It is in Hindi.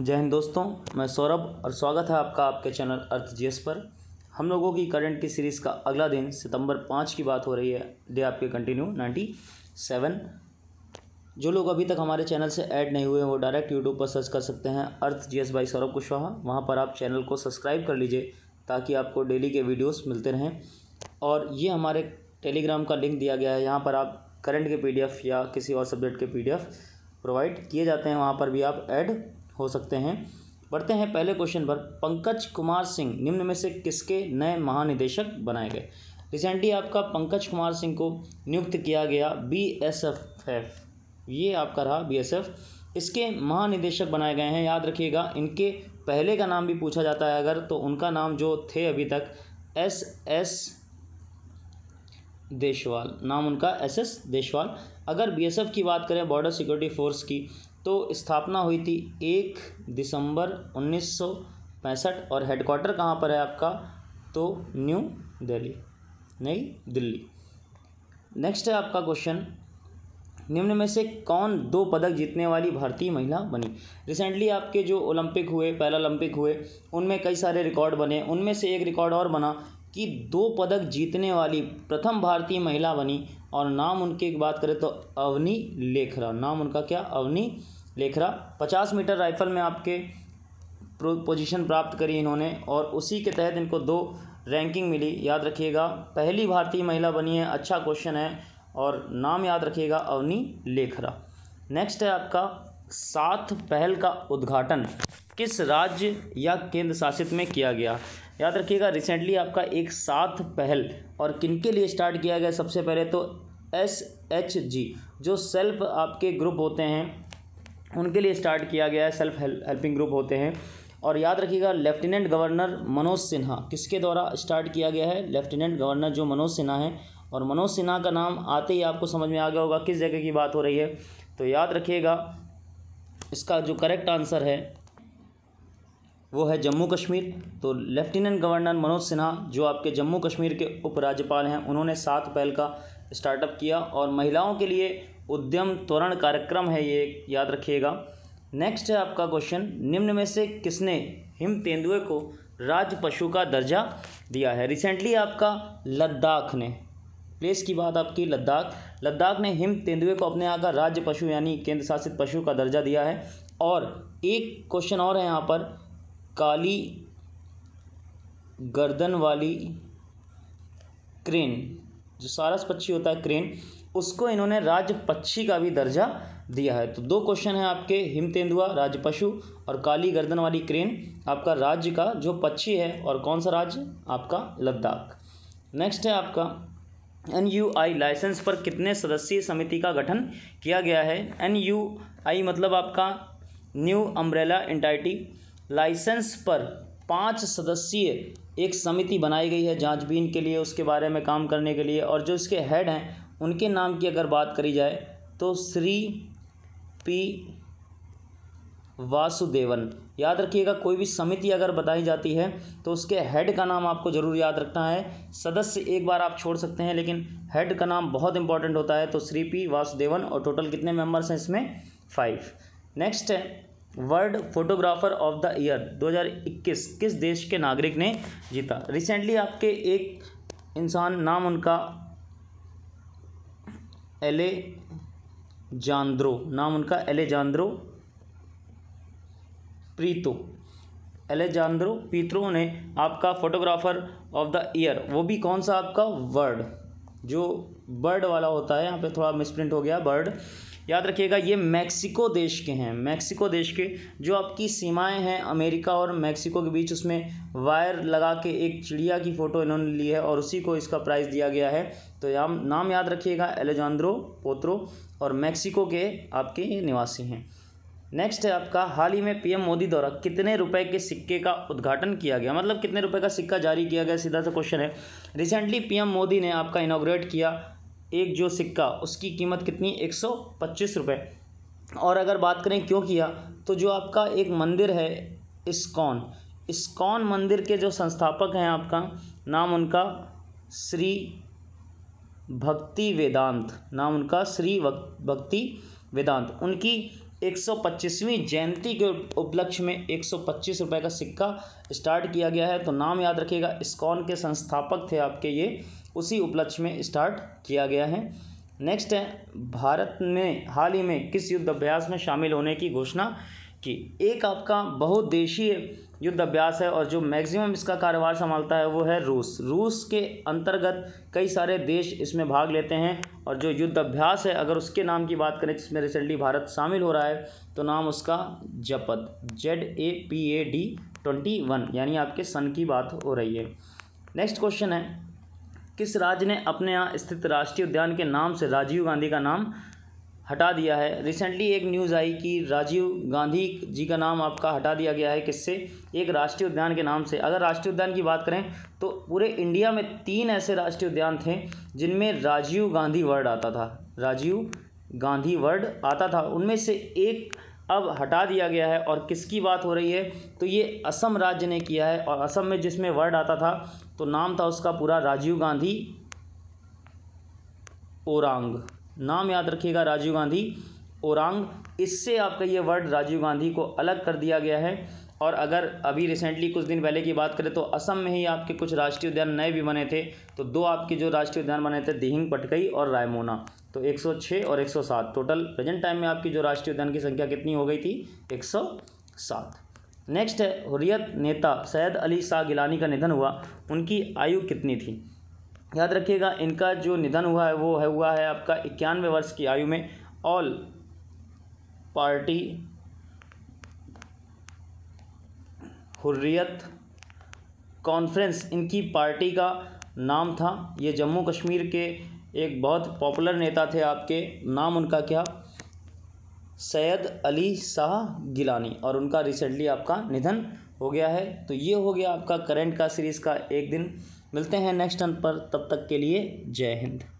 जय हिंद दोस्तों मैं सौरभ और स्वागत है आपका आपके चैनल अर्थ जी पर हम लोगों की करंट की सीरीज़ का अगला दिन सितंबर पाँच की बात हो रही है डे आपके कंटिन्यू नाइन्टी सेवन जो लोग अभी तक हमारे चैनल से ऐड नहीं हुए हैं वो डायरेक्ट यूट्यूब पर सर्च कर सकते हैं earth G S by Saurabh Kushwaha वहाँ पर आप चैनल को सब्सक्राइब कर लीजिए ताकि आपको डेली के वीडियोज़ मिलते रहें और ये हमारे टेलीग्राम का लिंक दिया गया है यहाँ पर आप करंट के पी या किसी और सब्जेक्ट के पी प्रोवाइड किए जाते हैं वहाँ पर भी आप ऐड हो सकते हैं बढ़ते हैं पहले क्वेश्चन पर पंकज कुमार सिंह निम्न में से किसके नए महानिदेशक बनाए गए रिसेंटली आपका पंकज कुमार सिंह को नियुक्त किया गया बी एस एफ एफ ये आपका रहा बी एस एफ इसके महानिदेशक बनाए गए हैं याद रखिएगा इनके पहले का नाम भी पूछा जाता है अगर तो उनका नाम जो थे अभी तक एस एस देशवाल नाम उनका एस एस देशवाल अगर बी एस एफ की बात करें बॉर्डर सिक्योरिटी फोर्स की तो स्थापना हुई थी एक दिसंबर उन्नीस और हेडक्वार्टर कहाँ पर है आपका तो न्यू दिल्ली नई दिल्ली नेक्स्ट है आपका क्वेश्चन निम्न में से कौन दो पदक जीतने वाली भारतीय महिला बनी रिसेंटली आपके जो ओलंपिक हुए ओलंपिक हुए उनमें कई सारे रिकॉर्ड बने उनमें से एक रिकॉर्ड और बना कि दो पदक जीतने वाली प्रथम भारतीय महिला बनी और नाम उनके बात करें तो अवनी लेखरा नाम उनका क्या अवनी लेखरा पचास मीटर राइफल में आपके पोजीशन प्राप्त करी इन्होंने और उसी के तहत इनको दो रैंकिंग मिली याद रखिएगा पहली भारतीय महिला बनी है अच्छा क्वेश्चन है और नाम याद रखिएगा अवनी लेखरा नेक्स्ट है आपका सात पहल का उद्घाटन किस राज्य या केंद्र शासित में किया गया याद रखिएगा रिसेंटली आपका एक सात पहल और किन के लिए स्टार्ट किया गया सबसे पहले तो एस एच जी जो सेल्फ आपके ग्रुप होते हैं उनके लिए स्टार्ट किया गया है सेल्फ हेल्पिंग ग्रुप होते हैं और याद रखिएगा लेफ्टिनेंट गवर्नर मनोज सिन्हा किसके द्वारा स्टार्ट किया गया है लेफ्टिनेंट गवर्नर जो मनोज सिन्हा हैं और मनोज सिन्हा का नाम आते ही आपको समझ में आ गया होगा किस जगह की बात हो रही है तो याद रखिएगा इसका जो करेक्ट आंसर है वो है जम्मू कश्मीर तो लेफ्टिनेंट गवर्नर मनोज सिन्हा जो आपके जम्मू कश्मीर के उपराज्यपाल हैं उन्होंने सात पहल का स्टार्टअप किया और महिलाओं के लिए उद्यम त्वरण कार्यक्रम है ये याद रखिएगा नेक्स्ट है आपका क्वेश्चन निम्न में से किसने हिम तेंदुए को राज्य पशु का दर्जा दिया है रिसेंटली आपका लद्दाख ने प्लेस की बात आपकी लद्दाख लद्दाख ने हिम तेंदुए को अपने यहाँ का राज्य पशु यानी केंद्र शासित पशु का दर्जा दिया है और एक क्वेश्चन और है यहाँ पर काली गर्दन वाली क्रेन जो सारस पक्षी होता है क्रेन उसको इन्होंने राज्य पक्षी का भी दर्जा दिया है तो दो क्वेश्चन है आपके हिम तेंदुआ राज्य पशु और काली गर्दन वाली क्रेन आपका राज्य का जो पक्षी है और कौन सा राज्य आपका लद्दाख नेक्स्ट है आपका एन यू आई लाइसेंस पर कितने सदस्यीय समिति का गठन किया गया है एन यू आई मतलब आपका न्यू अम्ब्रेला इंटाइटी लाइसेंस पर पाँच सदस्यीय एक समिति बनाई गई है जाँचबीन के लिए उसके बारे में काम करने के लिए और जो इसके हेड हैं उनके नाम की अगर बात करी जाए तो श्री पी वासुदेवन याद रखिएगा कोई भी समिति अगर बताई जाती है तो उसके हेड का नाम आपको ज़रूर याद रखना है सदस्य एक बार आप छोड़ सकते हैं लेकिन हेड का नाम बहुत इंपॉर्टेंट होता है तो श्री पी वासुदेवन और टोटल कितने मेंबर्स हैं इसमें फाइव नेक्स्ट है world photographer of the year 2021 किस देश के नागरिक ने जीता रिसेंटली आपके एक इंसान नाम उनका एले जानद्रो नाम उनका एलेजांद्रो प्रीतो एलेजांद्रो पीत्रो ने आपका फोटोग्राफर ऑफ द ईयर वो भी कौन सा आपका वर्ड जो बर्ड वाला होता है यहाँ पे थोड़ा मिसप्रिंट हो गया बर्ड याद रखिएगा ये मैक्सिको देश के हैं मैक्सिको देश के जो आपकी सीमाएं हैं अमेरिका और मैक्सिको के बीच उसमें वायर लगा के एक चिड़िया की फ़ोटो इन्होंने ली है और उसी को इसका प्राइज़ दिया गया है तो या, नाम याद रखिएगा एलेजांद्रो पोत्रो और मैक्सिको के आपके निवासी हैं नेक्स्ट है आपका हाल ही में पीएम मोदी द्वारा कितने रुपए के सिक्के का उद्घाटन किया गया मतलब कितने रुपए का सिक्का जारी किया गया सीधा सा क्वेश्चन है रिसेंटली पीएम मोदी ने आपका इनाग्रेट किया एक जो सिक्का उसकी कीमत कितनी एक सौ पच्चीस रुपये और अगर बात करें क्यों किया तो जो आपका एक मंदिर है इस्कॉन इस्कॉन मंदिर के जो संस्थापक हैं आपका नाम उनका श्री भक्ति वेदांत नाम उनका श्री भक्ति वेदांत उनकी 125वीं जयंती के उपलक्ष्य में पच्चीस रुपये का सिक्का स्टार्ट किया गया है तो नाम याद रखिएगा इस्कॉन के संस्थापक थे आपके ये उसी उपलक्ष्य में स्टार्ट किया गया है नेक्स्ट है भारत ने हाल ही में किस युद्ध अभ्यास में शामिल होने की घोषणा की एक आपका बहुद्देशीय युद्ध अभ्यास है और जो मैक्सिमम इसका कारोबार संभालता है वो है रूस रूस के अंतर्गत कई सारे देश इसमें भाग लेते हैं और जो युद्ध अभ्यास है अगर उसके नाम की बात करें जिसमें रिसेंटली भारत शामिल हो रहा है तो नाम उसका Zapad Z A P A D twenty one यानी आपके सन की बात हो रही है नेक्स्ट क्वेश्चन है किस राज्य ने अपने यहाँ स्थित राष्ट्रीय उद्यान के नाम से राजीव गांधी का नाम हटा दिया है रिसेंटली एक न्यूज़ आई कि राजीव गांधी जी का नाम आपका हटा दिया गया है किससे एक राष्ट्रीय उद्यान के नाम से अगर राष्ट्रीय उद्यान की बात करें तो पूरे इंडिया में तीन ऐसे राष्ट्रीय उद्यान थे जिनमें राजीव गांधी वर्ड आता था राजीव गांधी वर्ड आता था उनमें से एक अब हटा दिया गया है और किसकी बात हो रही है तो ये असम राज्य ने किया है और असम में जिसमें वर्ड आता था तो नाम था उसका पूरा राजीव गांधी ओरांग नाम याद रखिएगा राजीव गांधी ओरांग इससे आपका ये वर्ड राजीव गांधी को अलग कर दिया गया है और अगर अभी रिसेंटली कुछ दिन पहले की बात करें तो असम में ही आपके कुछ राष्ट्रीय उद्यान नए भी बने थे तो दो आपके जो राष्ट्रीय उद्यान बने थे दिहिंग पटकई और रायमोना तो 106 और 107 टोटल प्रेजेंट टाइम में आपकी जो राष्ट्रीय उद्यान की संख्या कितनी हो गई थी 107 नेक्स्ट है हुरियत नेता सैद अली शाह गिलानी का निधन हुआ उनकी आयु कितनी थी याद रखिएगा इनका जो निधन हुआ है वो है हुआ है आपका इक्यानवे वर्ष की आयु में ऑल पार्टी हुर्रियत कॉन्फ्रेंस इनकी पार्टी का नाम था ये जम्मू कश्मीर के एक बहुत पॉपुलर नेता थे आपके नाम उनका क्या सैयद अली शाह गिलानी और उनका रिसेंटली आपका निधन हो गया है तो ये हो गया आपका करंट का सीरीज़ का एक दिन मिलते हैं नेक्स्ट टर्न पर तब तक के लिए जय हिंद